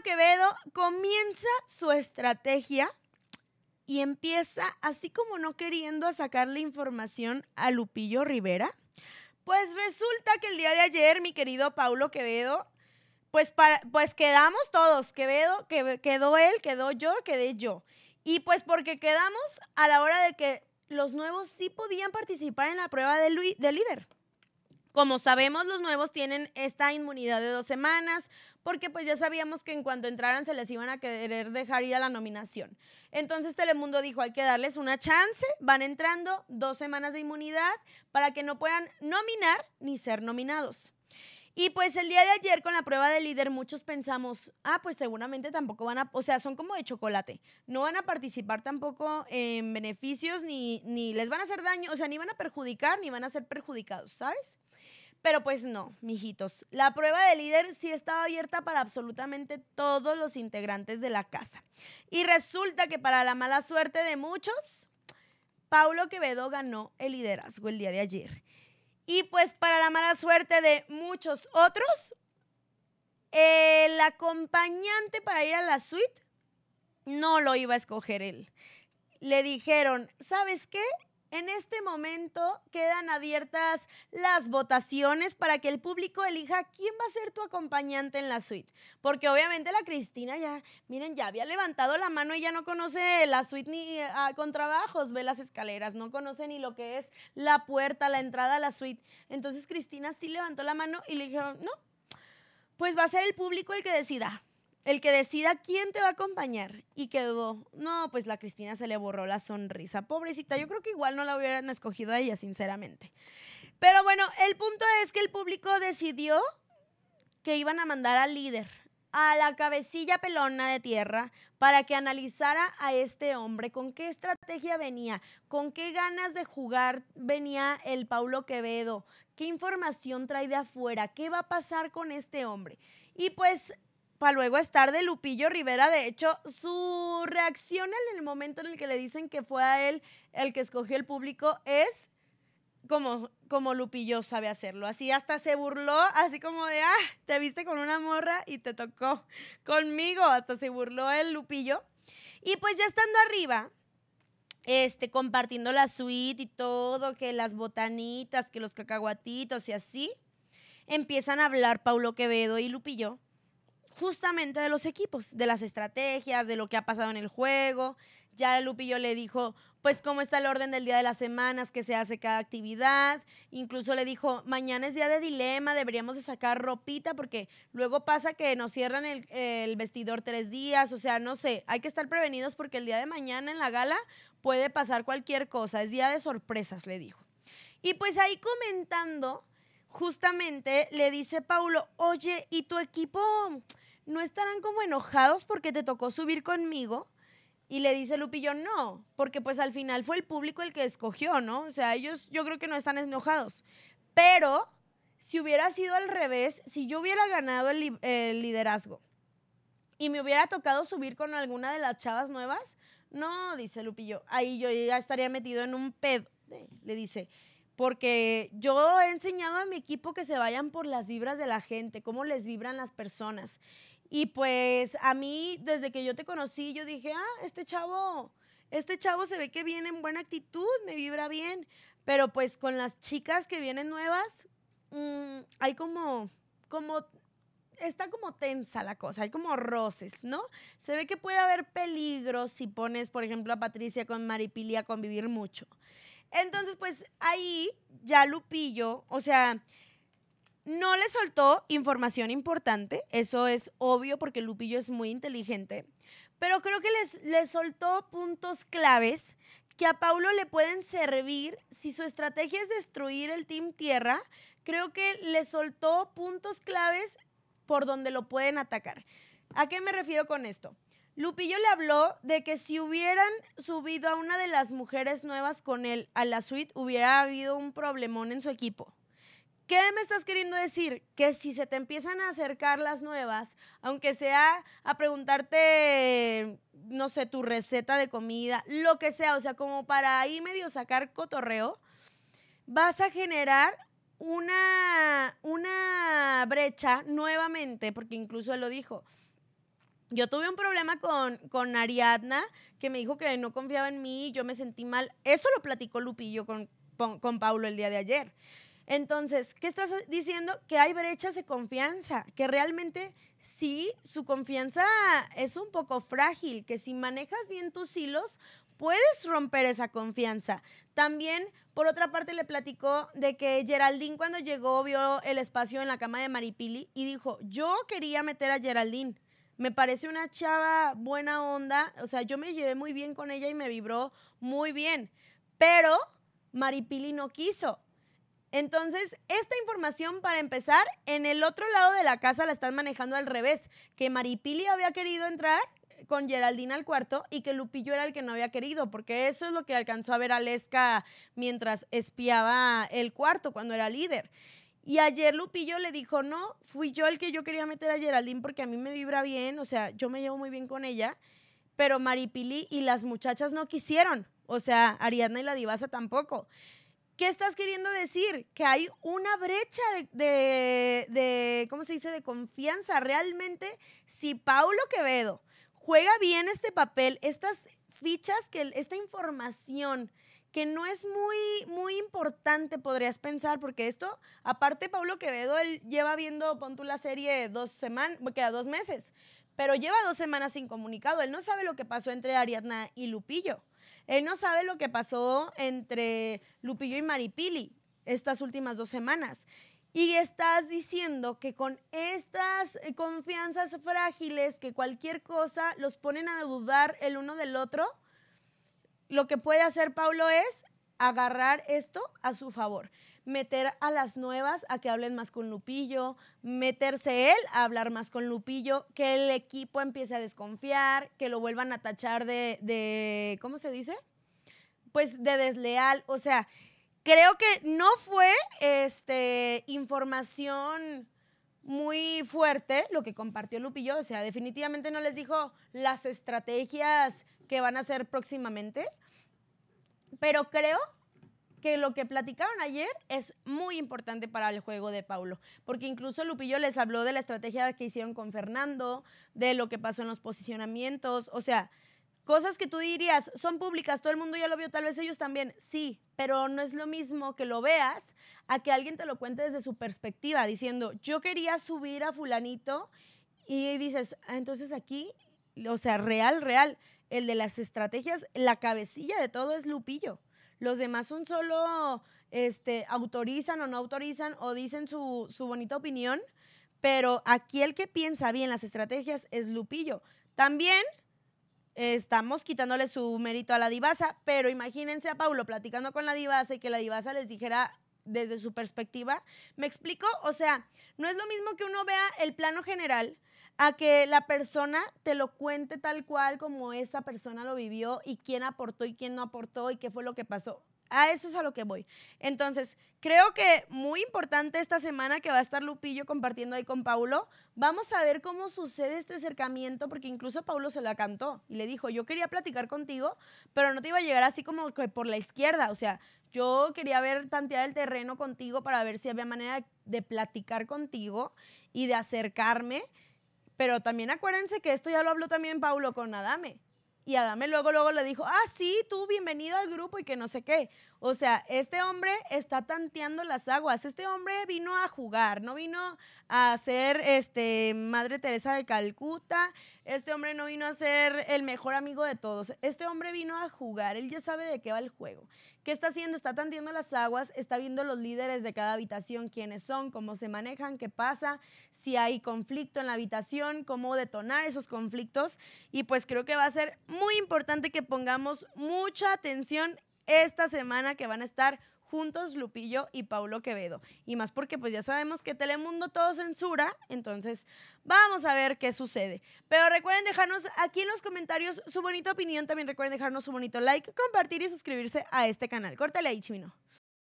Quevedo comienza su estrategia y empieza, así como no queriendo sacar la información a Lupillo Rivera, pues resulta que el día de ayer, mi querido Paulo Quevedo, pues, para, pues quedamos todos, Quevedo, que, quedó él, quedó yo, quedé yo. Y pues porque quedamos a la hora de que los nuevos sí podían participar en la prueba de, de líder. Como sabemos, los nuevos tienen esta inmunidad de dos semanas, porque pues ya sabíamos que en cuanto entraran se les iban a querer dejar ir a la nominación. Entonces Telemundo dijo, hay que darles una chance, van entrando dos semanas de inmunidad para que no puedan nominar ni ser nominados. Y pues el día de ayer con la prueba de líder muchos pensamos, ah, pues seguramente tampoco van a, o sea, son como de chocolate, no van a participar tampoco en beneficios ni, ni les van a hacer daño, o sea, ni van a perjudicar ni van a ser perjudicados, ¿sabes? Pero pues no, mijitos. La prueba de líder sí estaba abierta para absolutamente todos los integrantes de la casa. Y resulta que para la mala suerte de muchos, Paulo Quevedo ganó el liderazgo el día de ayer. Y pues para la mala suerte de muchos otros, el acompañante para ir a la suite no lo iba a escoger él. Le dijeron, ¿sabes qué? En este momento quedan abiertas las votaciones para que el público elija quién va a ser tu acompañante en la suite. Porque obviamente la Cristina ya, miren, ya había levantado la mano y ya no conoce la suite ni a ah, con trabajos, ve las escaleras, no conoce ni lo que es la puerta, la entrada a la suite. Entonces Cristina sí levantó la mano y le dijeron, no, pues va a ser el público el que decida el que decida quién te va a acompañar. Y quedó, no, pues la Cristina se le borró la sonrisa. Pobrecita, yo creo que igual no la hubieran escogido a ella, sinceramente. Pero bueno, el punto es que el público decidió que iban a mandar al líder, a la cabecilla pelona de tierra, para que analizara a este hombre, con qué estrategia venía, con qué ganas de jugar venía el Paulo Quevedo, qué información trae de afuera, qué va a pasar con este hombre. Y pues para luego estar de Lupillo Rivera. De hecho, su reacción en el momento en el que le dicen que fue a él el que escogió el público es como, como Lupillo sabe hacerlo. Así hasta se burló, así como de, ah, te viste con una morra y te tocó conmigo. Hasta se burló el Lupillo. Y pues ya estando arriba, este, compartiendo la suite y todo, que las botanitas, que los cacahuatitos y así, empiezan a hablar Paulo Quevedo y Lupillo justamente de los equipos, de las estrategias, de lo que ha pasado en el juego. Ya Lupillo le dijo, pues cómo está el orden del día de las semanas que se hace cada actividad. Incluso le dijo, mañana es día de dilema, deberíamos de sacar ropita porque luego pasa que nos cierran el, el vestidor tres días. O sea, no sé, hay que estar prevenidos porque el día de mañana en la gala puede pasar cualquier cosa. Es día de sorpresas, le dijo. Y pues ahí comentando, justamente le dice Paulo, oye, ¿y tu equipo? ¿no estarán como enojados porque te tocó subir conmigo? Y le dice Lupillo, no, porque pues al final fue el público el que escogió, ¿no? O sea, ellos yo creo que no están enojados. Pero si hubiera sido al revés, si yo hubiera ganado el, liderazgo y me hubiera tocado subir con alguna de las chavas nuevas, no, dice Lupillo, ahí yo ya estaría metido en un pedo, le dice porque yo he enseñado a mi equipo que se vayan por las vibras de la gente, cómo les vibran las personas. Y pues a mí, desde que yo te conocí, yo dije, ah, este chavo, este chavo se ve que viene en buena actitud, me vibra bien. Pero pues con las chicas que vienen nuevas, mm, hay como, como, está como tensa la cosa, hay como roces, ¿no? Se ve que puede haber peligro si pones, por ejemplo, a Patricia con Maripili a convivir mucho. Entonces, pues ahí ya Lupillo, o sea, no le soltó información importante, eso es obvio porque Lupillo es muy inteligente, pero creo que le soltó puntos claves que a Paulo le pueden servir si su estrategia es destruir el Team Tierra. Creo que le soltó puntos claves por donde lo pueden atacar. ¿A qué me refiero con esto? Lupillo le habló de que si hubieran subido a una de las mujeres nuevas con él a la suite, hubiera habido un problemón en su equipo. ¿Qué me estás queriendo decir? Que si se te empiezan a acercar las nuevas, aunque sea a preguntarte, no sé, tu receta de comida, lo que sea, o sea, como para ahí medio sacar cotorreo, vas a generar una, una brecha nuevamente, porque incluso él lo dijo. Yo tuve un problema con, con Ariadna, que me dijo que no confiaba en mí, yo me sentí mal. Eso lo platicó Lupillo con, con, con Paulo el día de ayer. Entonces, ¿qué estás diciendo? Que hay brechas de confianza, que realmente sí, su confianza es un poco frágil, que si manejas bien tus hilos, puedes romper esa confianza. También, por otra parte, le platicó de que Geraldine cuando llegó vio el espacio en la cama de Maripili y dijo, yo quería meter a Geraldine. Me parece una chava buena onda, o sea, yo me llevé muy bien con ella y me vibró muy bien, pero Maripili no quiso. Entonces, esta información, para empezar, en el otro lado de la casa la están manejando al revés, que Maripili había querido entrar con Geraldine al cuarto y que Lupillo era el que no había querido, porque eso es lo que alcanzó a ver a mientras espiaba el cuarto cuando era líder. Y ayer Lupillo le dijo, no, fui yo el que yo quería meter a Geraldine porque a mí me vibra bien, o sea, yo me llevo muy bien con ella, pero Maripili y las muchachas no quisieron, o sea, Ariadna y la divasa tampoco. ¿Qué estás queriendo decir? Que hay una brecha de, ¿cómo se dice?, de confianza. Realmente, si Paulo Quevedo juega bien este papel, estas fichas, que, esta información que no es muy, muy importante, podrías pensar, porque esto, aparte Paulo Quevedo, él lleva viendo, pon la serie dos semanas, queda dos meses, pero lleva dos semanas sin comunicado, él no sabe lo que pasó entre Ariadna y Lupillo. Él no sabe lo que pasó entre Lupillo y Maripili estas últimas dos semanas. Y estás diciendo que con estas eh, confianzas frágiles, que cualquier cosa los ponen a dudar el uno del otro, lo que puede hacer Pablo es agarrar esto a su favor meter a las nuevas a que hablen más con Lupillo, meterse él a hablar más con Lupillo, que el equipo empiece a desconfiar, que lo vuelvan a tachar de, ¿cómo se dice? Pues de desleal, o sea, creo que no fue este, información muy fuerte lo que compartió Lupillo, o sea, definitivamente no les dijo las estrategias que van a hacer próximamente, pero creo que lo que platicaron ayer es muy importante para el juego de Paulo, porque incluso Lupillo les habló de la estrategia que hicieron con Fernando, de lo que pasó en los posicionamientos, o sea, cosas que tú dirías son públicas, todo el mundo ya lo vio, tal vez ellos también, sí, pero no es lo mismo que lo veas a que alguien te lo cuente desde su perspectiva, diciendo, yo quería subir a fulanito y dices, ah, entonces aquí, o sea, real, real, el de las estrategias, la cabecilla de todo es Lupillo. Los demás son solo, este, autorizan o no autorizan o dicen su, su bonita opinión, pero aquí el que piensa bien las estrategias es Lupillo. También estamos quitándole su mérito a la divasa, pero imagínense a Paulo platicando con la divasa y que la divasa les dijera desde su perspectiva. ¿Me explico? O sea, no es lo mismo que uno vea el plano general a que la persona te lo cuente tal cual como esa persona lo vivió y quién aportó y quién no aportó y qué fue lo que pasó. A eso es a lo que voy. Entonces, creo que muy importante esta semana que va a estar Lupillo compartiendo ahí con Paulo, vamos a ver cómo sucede este acercamiento, porque incluso Paulo se la cantó y le dijo, yo quería platicar contigo, pero no te iba a llegar así como que por la izquierda, o sea, yo quería ver tantear el terreno contigo para ver si había manera de platicar contigo y de acercarme pero también acuérdense que esto ya lo habló también Paulo con Adame. Y Adame luego, luego le dijo, ah, sí, tú bienvenido al grupo y que no sé qué. O sea, este hombre está tanteando las aguas. Este hombre vino a jugar, no vino a ser este, Madre Teresa de Calcuta. Este hombre no vino a ser el mejor amigo de todos. Este hombre vino a jugar. Él ya sabe de qué va el juego. ¿Qué está haciendo? Está tanteando las aguas, está viendo los líderes de cada habitación, quiénes son, cómo se manejan, qué pasa, si hay conflicto en la habitación, cómo detonar esos conflictos. Y pues creo que va a ser muy importante que pongamos mucha atención esta semana que van a estar juntos Lupillo y Paulo Quevedo. Y más porque pues ya sabemos que Telemundo todo censura, entonces vamos a ver qué sucede. Pero recuerden dejarnos aquí en los comentarios su bonita opinión, también recuerden dejarnos su bonito like, compartir y suscribirse a este canal. Córtale ahí, chimino.